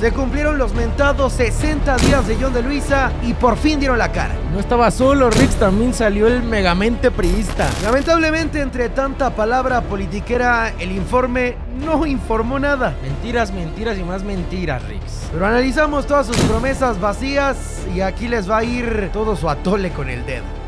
Se cumplieron los mentados 60 días de John de Luisa y por fin dieron la cara. No estaba solo, Rix también salió el megamente priista. Lamentablemente, entre tanta palabra politiquera, el informe no informó nada. Mentiras, mentiras y más mentiras, Rix. Pero analizamos todas sus promesas vacías y aquí les va a ir todo su atole con el dedo.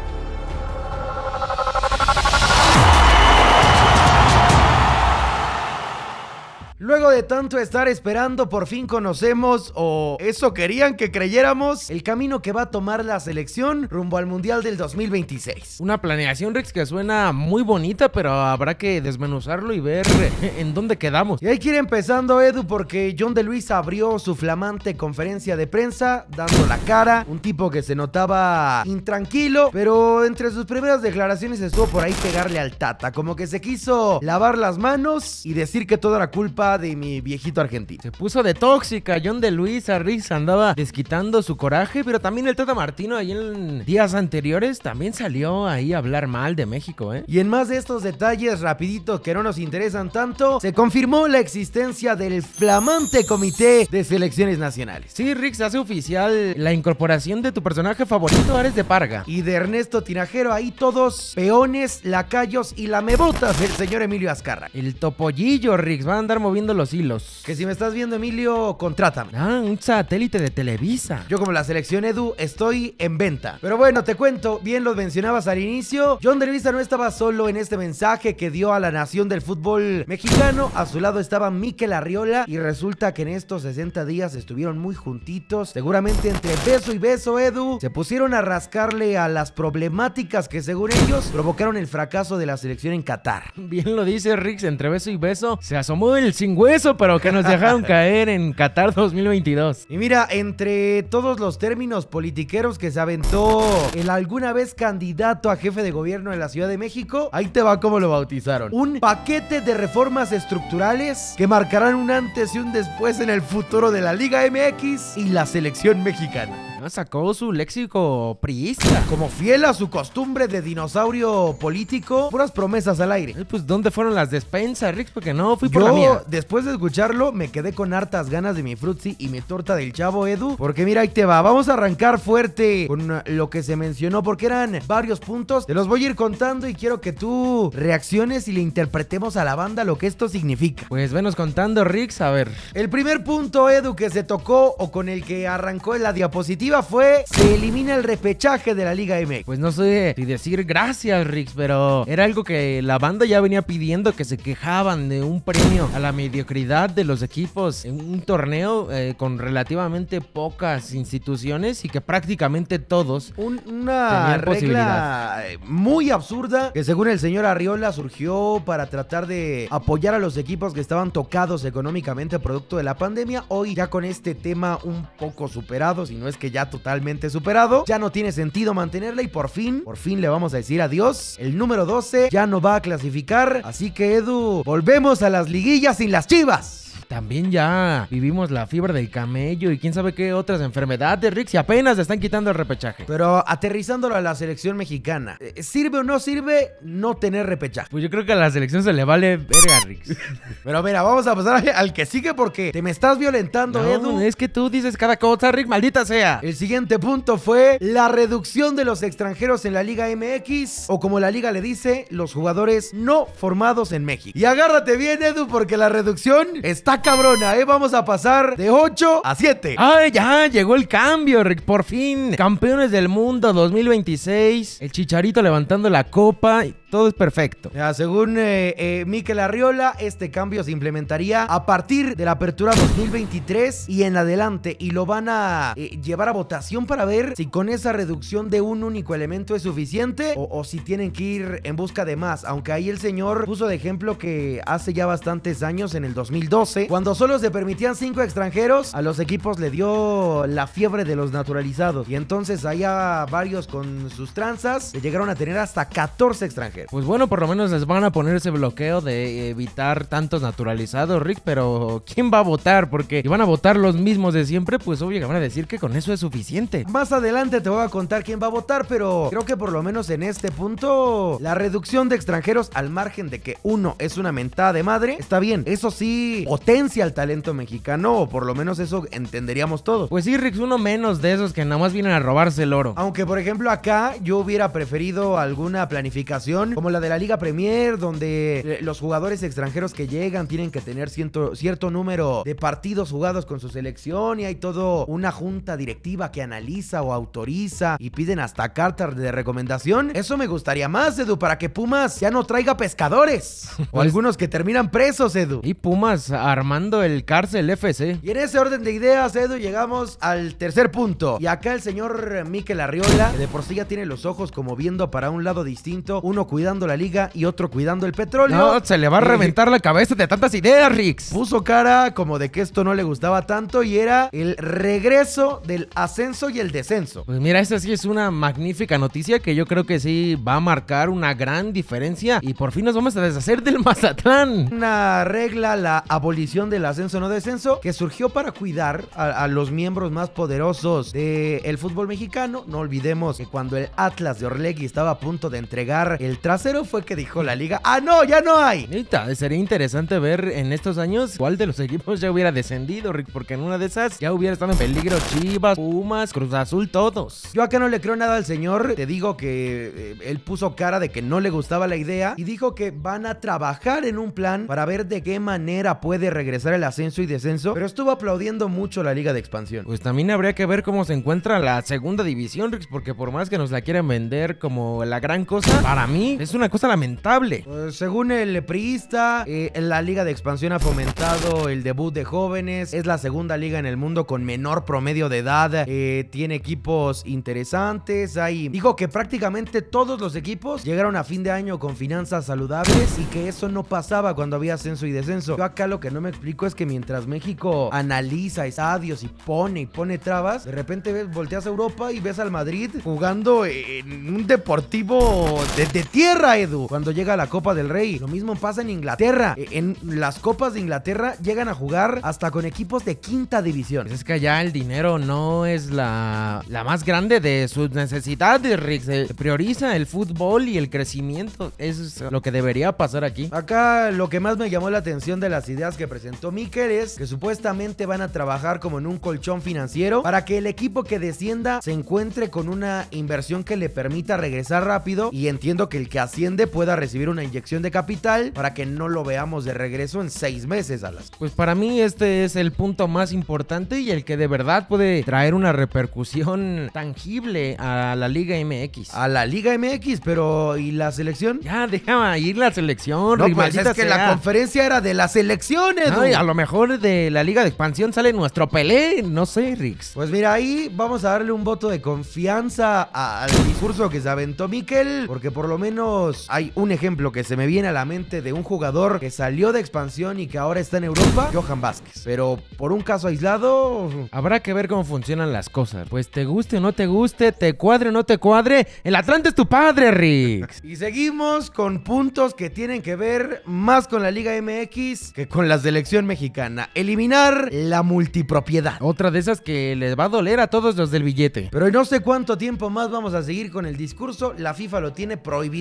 Luego de tanto estar esperando, por fin conocemos, o eso querían que creyéramos, el camino que va a tomar la selección rumbo al Mundial del 2026. Una planeación, Rex, que suena muy bonita, pero habrá que desmenuzarlo y ver eh, en dónde quedamos. Y ahí quiere empezando, Edu, porque John de Luis abrió su flamante conferencia de prensa, dando la cara, un tipo que se notaba intranquilo, pero entre sus primeras declaraciones estuvo por ahí pegarle al tata, como que se quiso lavar las manos y decir que toda la culpa de mi viejito argentino. Se puso de tóxica, John de Luis Arriz andaba desquitando su coraje, pero también el Tata Martino ahí en días anteriores también salió ahí a hablar mal de México, ¿eh? Y en más de estos detalles Rapiditos que no nos interesan tanto, se confirmó la existencia del flamante comité de selecciones nacionales. Sí, Rix hace oficial la incorporación de tu personaje favorito, Ares de Parga. Y de Ernesto Tinajero, ahí todos peones, lacayos y lamebotas del señor Emilio Azcarra. El topollillo, Rix, va a andar moviendo los hilos. Que si me estás viendo, Emilio, contrátame. Ah, un satélite de Televisa. Yo como la selección Edu estoy en venta. Pero bueno, te cuento, bien lo mencionabas al inicio, John Televisa no estaba solo en este mensaje que dio a la nación del fútbol mexicano, a su lado estaba Mikel Arriola y resulta que en estos 60 días estuvieron muy juntitos, seguramente entre beso y beso, Edu, se pusieron a rascarle a las problemáticas que según ellos provocaron el fracaso de la selección en Qatar. Bien lo dice Rix, entre beso y beso, se asomó el 50 hueso, pero que nos dejaron caer en Qatar 2022. Y mira, entre todos los términos politiqueros que se aventó el alguna vez candidato a jefe de gobierno de la Ciudad de México, ahí te va como lo bautizaron. Un paquete de reformas estructurales que marcarán un antes y un después en el futuro de la Liga MX y la selección mexicana sacó su léxico priista. Como fiel a su costumbre de dinosaurio político, puras promesas al aire. Eh, pues, ¿dónde fueron las despensas, Rix? Porque no, fui por Yo, después de escucharlo, me quedé con hartas ganas de mi frutzi y mi torta del chavo Edu. Porque mira, ahí te va. Vamos a arrancar fuerte con lo que se mencionó, porque eran varios puntos. Te los voy a ir contando y quiero que tú reacciones y le interpretemos a la banda lo que esto significa. Pues venos contando, Rix, a ver. El primer punto, Edu, que se tocó o con el que arrancó en la diapositiva fue, se elimina el repechaje de la Liga m Pues no sé si decir gracias, Rix, pero era algo que la banda ya venía pidiendo, que se quejaban de un premio a la mediocridad de los equipos en un torneo eh, con relativamente pocas instituciones y que prácticamente todos una regla eh, muy absurda que según el señor Arriola surgió para tratar de apoyar a los equipos que estaban tocados económicamente producto de la pandemia. Hoy ya con este tema un poco superado, si no es que ya totalmente superado. Ya no tiene sentido mantenerla y por fin, por fin le vamos a decir adiós. El número 12 ya no va a clasificar. Así que Edu, volvemos a las liguillas sin las chivas también ya vivimos la fiebre del camello y quién sabe qué otras enfermedades, Rick, si apenas están quitando el repechaje. Pero aterrizándolo a la selección mexicana, eh, ¿sirve o no sirve no tener repechaje? Pues yo creo que a la selección se le vale verga, Rick. Pero mira, vamos a pasar al que sigue porque te me estás violentando, Edu. Es que tú dices cada cosa, Rick, maldita sea. El siguiente punto fue la reducción de los extranjeros en la Liga MX o como la liga le dice, los jugadores no formados en México. Y agárrate bien, Edu, porque la reducción está cabrona, ¿eh? Vamos a pasar de 8 a 7. Ay, ya, llegó el cambio, Rick, por fin. Campeones del mundo 2026. El chicharito levantando la copa. Todo es perfecto. según eh, eh, Miquel Arriola, este cambio se implementaría a partir de la apertura 2023 y en adelante. Y lo van a eh, llevar a votación para ver si con esa reducción de un único elemento es suficiente o, si tienen que ir en busca de más. Aunque ahí el señor puso de ejemplo que hace ya bastantes años, en el 2012, cuando solo se permitían cinco extranjeros, a los equipos le dio la fiebre de los naturalizados. Y entonces allá varios con sus tranzas se llegaron a tener hasta 14 extranjeros. Pues bueno, por lo menos les van a poner ese bloqueo de evitar tantos naturalizados, Rick, pero ¿quién va a votar? Porque si van a votar los mismos de siempre, pues obvio que van a decir que con eso es suficiente. Más adelante te voy a contar quién va a votar, pero creo que por lo menos en este punto, la reducción de extranjeros al margen de que uno es una mentada de madre, está bien. Eso sí, potencia el talento mexicano, o por lo menos eso entenderíamos todos. Pues sí, Rick, uno menos de esos que nada más vienen a robarse el oro. Aunque, por ejemplo, acá yo hubiera preferido alguna planificación como la de la Liga Premier, donde eh, los jugadores extranjeros que llegan tienen que tener cierto número de partidos jugados con su selección y hay toda una junta directiva que analiza o autoriza y piden hasta cartas de recomendación. Eso me gustaría más, Edu, para que Pumas ya no traiga pescadores o pues algunos que terminan presos, Edu. Y Pumas armando el cárcel FC. Y en ese orden de ideas, Edu, llegamos al tercer punto. Y acá el señor Miquel Arriola, que de por sí ya tiene los ojos como viendo para un lado distinto, uno cuidado cuidando la liga y otro cuidando el petróleo. se le va a reventar la cabeza de tantas ideas, Rix. Puso cara como de que esto no le gustaba tanto y era el regreso del ascenso y el descenso. Pues mira, esto sí es una magnífica noticia que yo creo que sí va a marcar una gran diferencia y por fin nos vamos a deshacer del Mazatlán. Una regla, la abolición del ascenso no descenso, que surgió para cuidar a, los miembros más poderosos del fútbol mexicano. No olvidemos que cuando el Atlas de Orlegui estaba a punto de entregar el trasero fue que dijo la liga, ah, no, ya no hay. Nita, sería interesante ver en estos años cuál de los equipos ya hubiera descendido, Rick, porque en una de esas ya hubiera estado en peligro Chivas, Pumas, Cruz Azul, todos. Yo acá no le creo nada al señor, te digo que eh, él puso cara de que no le gustaba la idea y dijo que van a trabajar en un plan para ver de qué manera puede regresar el ascenso y descenso, pero estuvo aplaudiendo mucho la liga de expansión. Pues también habría que ver cómo se encuentra la segunda división, Rick, porque por más que nos la quieran vender como la gran cosa, para mí es una cosa lamentable. Pues, según el Priista, eh, la Liga de Expansión ha fomentado el debut de jóvenes. Es la segunda liga en el mundo con menor promedio de edad. Eh, tiene equipos interesantes. Ahí dijo que prácticamente todos los equipos llegaron a fin de año con finanzas saludables y que eso no pasaba cuando había ascenso y descenso. Yo acá lo que no me explico es que mientras México analiza estadios y pone y pone trabas, de repente ves, volteas a Europa y ves al Madrid jugando en un deportivo de, tiempo tierra, Edu, cuando llega la Copa del Rey. Lo mismo pasa en Inglaterra. E, en las Copas de Inglaterra llegan a jugar hasta con equipos de quinta división. Es que ya el dinero no es la, la más grande de sus necesidades, Se prioriza el fútbol y el crecimiento. es lo que debería pasar aquí. Acá lo que más me llamó la atención de las ideas que presentó Mikel es que supuestamente van a trabajar como en un colchón financiero para que el equipo que descienda se encuentre con una inversión que le permita regresar rápido y entiendo que el que asciende pueda recibir una inyección de capital para que no lo veamos de regreso en seis meses, a las. Pues para mí este es el punto más importante y el que de verdad puede traer una repercusión tangible a la Liga MX. A la Liga MX, pero ¿y la selección? Ya, déjame ir la selección, no, pues es que la conferencia era de las selecciones, no, A lo mejor de la Liga de Expansión sale nuestro Pelé, no sé, Rix. Pues mira, ahí vamos a darle un voto de confianza al discurso que se aventó Miquel, porque por lo menos hay un ejemplo que se me viene a la mente de un jugador que salió de expansión y que ahora está en Europa, Johan Vázquez. Pero por un caso aislado, habrá que ver cómo funcionan las cosas. Pues te guste o no te guste, te cuadre o no te cuadre, el Atlante es tu padre, Rick. y seguimos con puntos que tienen que ver más con la Liga MX que con la selección mexicana. Eliminar la multipropiedad. Otra de esas que les va a doler a todos los del billete. Pero no sé cuánto tiempo más vamos a seguir con el discurso. La FIFA lo tiene prohibido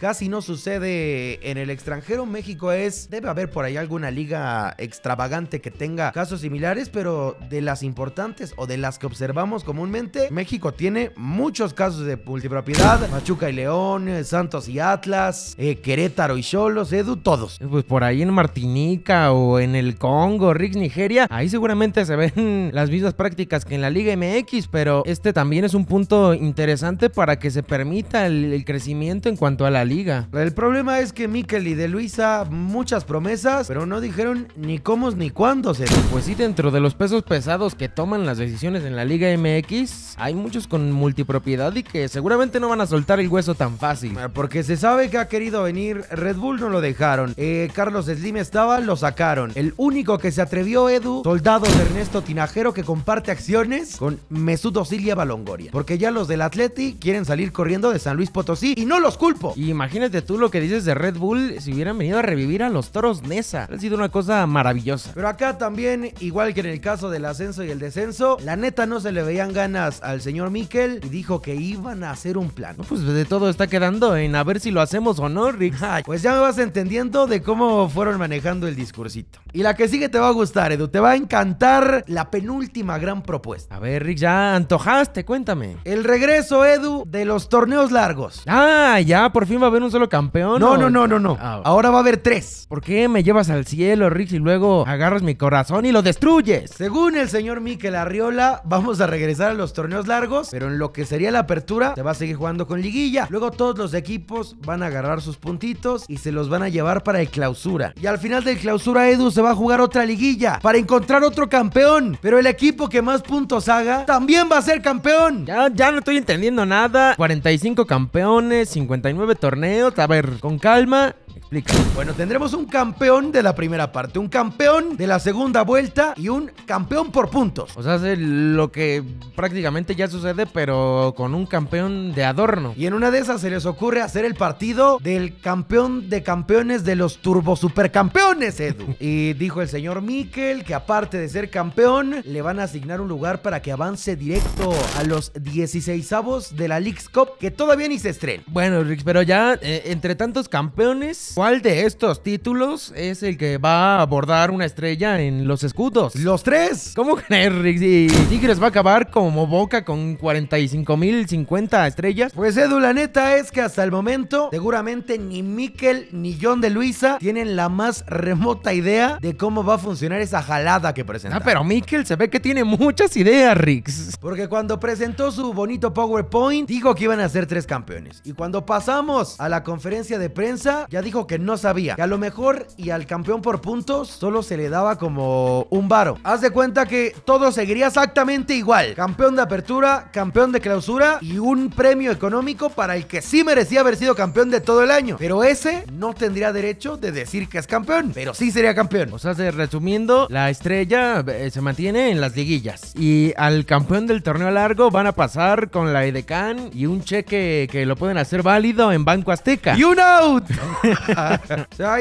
casi no sucede en el extranjero. México es, debe haber por ahí alguna liga extravagante que tenga casos similares, pero de las importantes o de las que observamos comúnmente, México tiene muchos casos de multipropiedad. Machuca y León, eh, Santos y Atlas, eh, Querétaro y Solos, Edu, todos. Eh, pues por ahí en Martinica o en el Congo, Rix, Nigeria, ahí seguramente se ven las mismas prácticas que en la Liga MX, pero este también es un punto interesante para que se permita el crecimiento en cuanto a la liga. El problema es que Mikel y de Luisa muchas promesas, pero no dijeron ni cómo ni cuándo se. Pues sí, dentro de los pesos pesados que toman las decisiones en la Liga MX, hay muchos con multipropiedad y que seguramente no van a soltar el hueso tan fácil. Ah, porque se sabe que ha querido venir, Red Bull no lo dejaron. Eh, Carlos Slim estaba, lo sacaron. El único que se atrevió, Edu, soldado de Ernesto Tinajero, que comparte acciones con Mesut Y Balongoria. Porque ya los del Atleti quieren salir corriendo de San Luis Potosí y no los culpan y imagínate tú lo que dices de Red Bull si hubieran venido a revivir a los toros Nesa. Ha sido una cosa maravillosa. Pero acá también, igual que en el caso del ascenso y el descenso, la neta no se le veían ganas al señor Miquel y dijo que iban a hacer un plan. pues de todo está quedando en a ver si lo hacemos o no, Rick. pues ya me vas entendiendo de cómo fueron manejando el discursito. Y la que sigue te va a gustar, Edu. Te va a encantar la penúltima gran propuesta. A ver, Rick, ya antojaste, cuéntame. El regreso, Edu, de los torneos largos. Ah, ya Ah, por fin va a haber un solo campeón. No, no, no, no, no. Ah, Ahora va a haber tres. ¿Por qué me llevas al cielo, Rick? y luego agarras mi corazón y lo destruyes? Según el señor Miquel Arriola, vamos a regresar a los torneos largos, pero en lo que sería la apertura, se va a seguir jugando con liguilla. Luego todos los equipos van a agarrar sus puntitos y se los van a llevar para el clausura. Y al final del clausura, Edu se va a jugar otra liguilla para encontrar otro campeón. Pero el equipo que más puntos haga también va a ser campeón. Ya, ya no estoy entendiendo nada. 45 campeones, 50 torneos. A ver, con calma, explica. Bueno, tendremos un campeón de la primera parte, un campeón de la segunda vuelta y un campeón por puntos. O sea, es lo que prácticamente ya sucede, pero con un campeón de adorno. Y en una de esas se les ocurre hacer el partido del campeón de campeones de los turbo supercampeones, Edu. y dijo el señor Miquel que aparte de ser campeón, le van a asignar un lugar para que avance directo a los 16avos de la League's Cup que todavía ni se estrena. Bueno, pero ya eh, entre tantos campeones, ¿cuál de estos títulos es el que va a abordar una estrella en los escudos? ¡Los tres! ¿Cómo crees, Rix? ¿Y Tigres va a acabar como Boca con 45.050 estrellas? Pues Edu, la neta es que hasta el momento seguramente ni Mikel ni John de Luisa tienen la más remota idea de cómo va a funcionar esa jalada que presenta. Ah, pero Mikel se ve que tiene muchas ideas, Rix. Porque cuando presentó su bonito PowerPoint, dijo que iban a ser tres campeones. Y cuando pasó pasamos a la conferencia de prensa. Ya dijo que no sabía. Que a lo mejor y al campeón por puntos solo se le daba como un varo. Haz de cuenta que todo seguiría exactamente igual. Campeón de apertura, campeón de clausura y un premio económico para el que sí merecía haber sido campeón de todo el año. Pero ese no tendría derecho de decir que es campeón. Pero sí sería campeón. O sea, resumiendo, la estrella eh, se mantiene en las liguillas. Y al campeón del torneo largo van a pasar con la EDECAN y un cheque que lo pueden hacer válido en Banco Azteca. You out! o sea,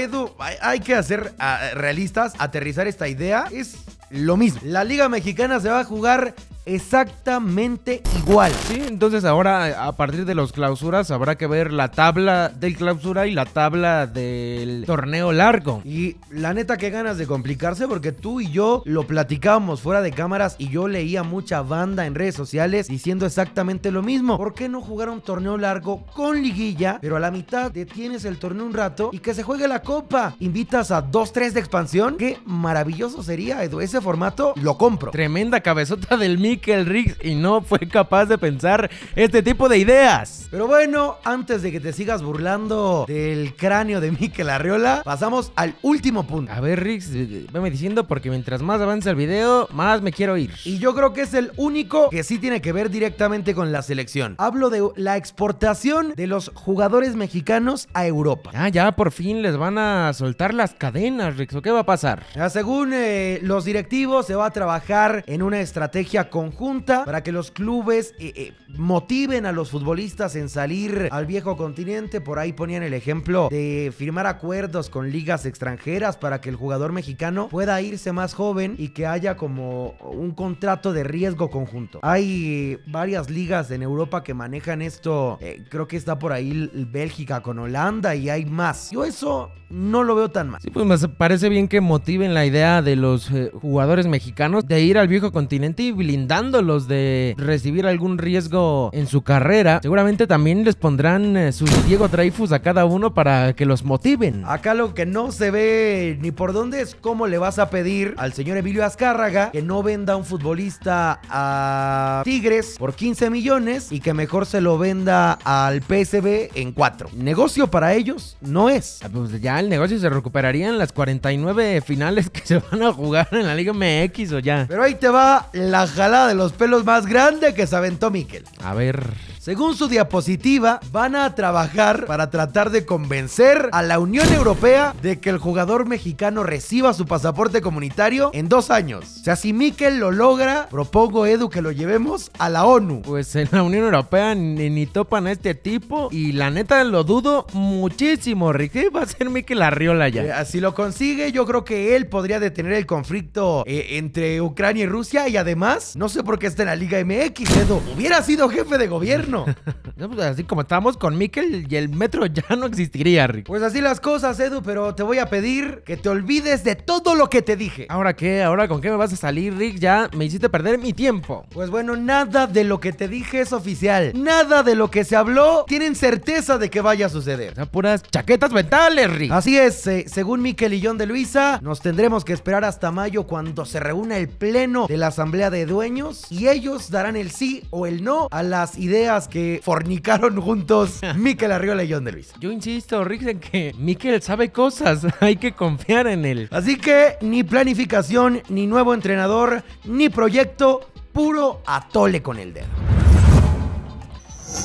hay que hacer ah, realistas, aterrizar esta idea. Es lo mismo. La Liga Mexicana se va a jugar exactamente igual. Sí, entonces ahora a partir de los clausuras habrá que ver la tabla del clausura y la tabla del torneo largo. Y la neta que ganas de complicarse porque tú y yo lo platicamos fuera de cámaras y yo leía mucha banda en redes sociales diciendo exactamente lo mismo. ¿Por qué no jugar un torneo largo con liguilla, pero a la mitad detienes el torneo un rato y que se juegue la copa? Invitas a 2-3 de expansión. Qué maravilloso sería, Edu. Ese formato lo compro. Tremenda cabezota del mío Nickel Riggs y no fue capaz de pensar este tipo de ideas. Pero bueno, antes de que te sigas burlando del cráneo de Mikel Arriola, pasamos al último punto. A ver, Rix, eh, eh, veme diciendo porque mientras más avanza el video, más me quiero ir. Y yo creo que es el único que sí tiene que ver directamente con la selección. Hablo de la exportación de los jugadores mexicanos a Europa. Ah, ya por fin les van a soltar las cadenas, Rix, ¿O qué va a pasar? según eh, los directivos, se va a trabajar en una estrategia con conjunta para que los clubes eh, eh, motiven a los futbolistas en salir al viejo continente. Por ahí ponían el ejemplo de firmar acuerdos con ligas extranjeras para que el jugador mexicano pueda irse más joven y que haya como un contrato de riesgo conjunto. Hay varias ligas en Europa que manejan esto. Eh, creo que está por ahí Bélgica con Holanda y hay más. Yo eso no lo veo tan mal. Sí, pues me parece bien que motiven la idea de los jugadores mexicanos de ir al viejo continente y blindar dándolos de recibir algún riesgo en su carrera. Seguramente también les pondrán eh, su Diego Dreyfus a cada uno para que los motiven. Acá lo que no se ve ni por dónde es cómo le vas a pedir al señor Emilio Azcárraga que no venda un futbolista a Tigres por 15 millones y que mejor se lo venda al PSB en 4. Negocio para ellos no es. Ah, pues ya el negocio se recuperaría en las 49 finales que se van a jugar en la Liga MX o ya. Pero ahí te va la jalada de los pelos más grandes que se aventó Miquel. A ver. Según su diapositiva, van a trabajar para tratar de convencer a la Unión Europea de que el jugador mexicano reciba su pasaporte comunitario en dos años. O sea, si Mikel lo logra, propongo, Edu, que lo llevemos a la ONU. Pues en la Unión Europea ni, topan a este tipo y la neta lo dudo muchísimo, Ricky. Va a ser Mikel Arriola ya. Eh, si lo consigue, yo creo que él podría detener el conflicto eh, entre Ucrania y Rusia y además, no sé por qué está en la Liga MX, Edu. Hubiera sido jefe de gobierno. Pues, así como estamos con Miquel y el metro ya no existiría, Rick. Pues así las cosas, Edu, pero te voy a pedir que te olvides de todo lo que te dije. ¿Ahora qué? ¿Ahora con qué me vas a salir, Rick? Ya me hiciste perder mi tiempo. Pues bueno, nada de lo que te dije es oficial. Nada de lo que se habló tienen certeza de que vaya a suceder. O puras chaquetas mentales, Rick. Así es, según Miquel y John de Luisa, nos tendremos que esperar hasta mayo cuando se reúna el pleno de la Asamblea de Dueños y ellos darán el sí o el no a las ideas que fornicaron juntos Miquel Arriola y John De Luis. Yo insisto, Rick, en que Miquel sabe cosas, hay que confiar en él. Así que ni planificación, ni nuevo entrenador, ni proyecto, puro atole con el dedo.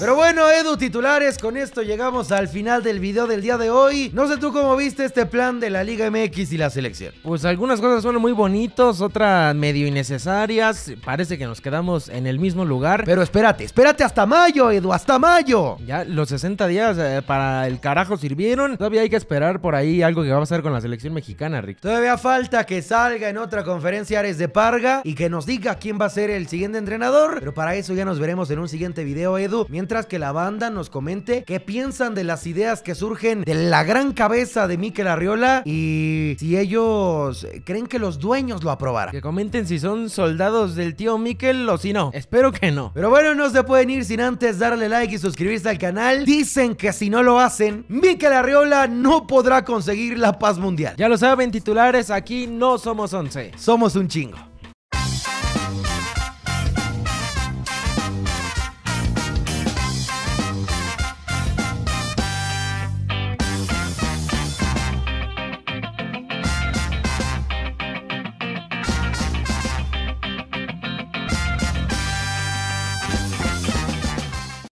Pero bueno, Edu, titulares, con esto llegamos al final del video del día de hoy. No sé tú cómo viste este plan de la Liga MX y la selección. Pues algunas cosas son muy bonitos, otras medio innecesarias. Parece que nos quedamos en el mismo lugar. Pero espérate, espérate hasta mayo, Edu, hasta mayo. Ya los 60 días eh, para el carajo sirvieron. Todavía hay que esperar por ahí algo que va a pasar con la selección mexicana, Rick. Todavía falta que salga en otra conferencia Ares de Parga y que nos diga quién va a ser el siguiente entrenador. Pero para eso ya nos veremos en un siguiente video, Edu mientras que la banda nos comente qué piensan de las ideas que surgen de la gran cabeza de Mikel Arriola y si ellos creen que los dueños lo aprobarán Que comenten si son soldados del tío Mikel o si no. Espero que no. Pero bueno, no se pueden ir sin antes darle like y suscribirse al canal. Dicen que si no lo hacen, Mikel Arriola no podrá conseguir la paz mundial. Ya lo saben, titulares, aquí no somos 11. Somos un chingo.